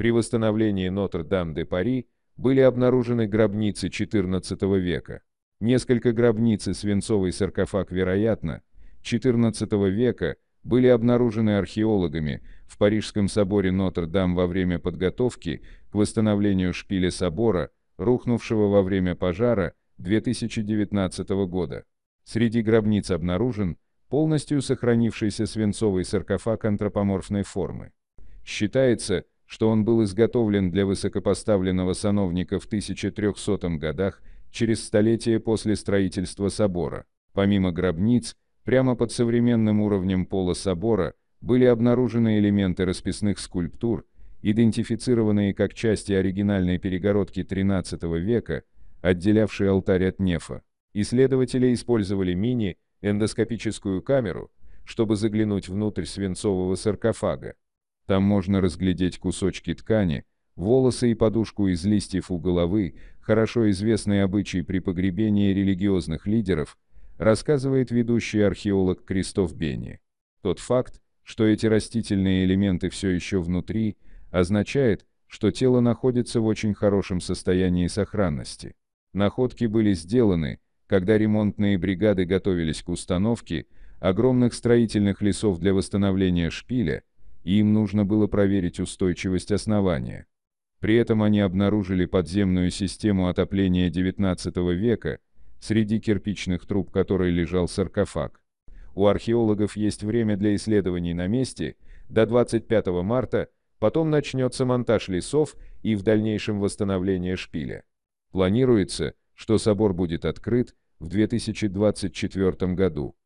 При восстановлении Нотр-Дам-де-Пари были обнаружены гробницы XIV века. Несколько гробниц и свинцовый саркофаг, вероятно, XIV века были обнаружены археологами в Парижском соборе Нотр-Дам во время подготовки к восстановлению шпиля собора, рухнувшего во время пожара 2019 года. Среди гробниц обнаружен полностью сохранившийся свинцовый саркофаг антропоморфной формы. Считается, что он был изготовлен для высокопоставленного сановника в 1300 годах, через столетие после строительства собора. Помимо гробниц, прямо под современным уровнем пола собора были обнаружены элементы расписных скульптур, идентифицированные как части оригинальной перегородки XIII века, отделявшей алтарь от нефа. Исследователи использовали мини-эндоскопическую камеру, чтобы заглянуть внутрь свинцового саркофага. Там можно разглядеть кусочки ткани, волосы и подушку из листьев у головы, хорошо известный обычай при погребении религиозных лидеров, рассказывает ведущий археолог Кристоф Бенни. Тот факт, что эти растительные элементы все еще внутри, означает, что тело находится в очень хорошем состоянии сохранности. Находки были сделаны, когда ремонтные бригады готовились к установке огромных строительных лесов для восстановления шпиля, и им нужно было проверить устойчивость основания. При этом они обнаружили подземную систему отопления XIX века, среди кирпичных труб которой лежал саркофаг. У археологов есть время для исследований на месте до 25 марта, потом начнется монтаж лесов и в дальнейшем восстановление шпиля. Планируется, что собор будет открыт в 2024 году.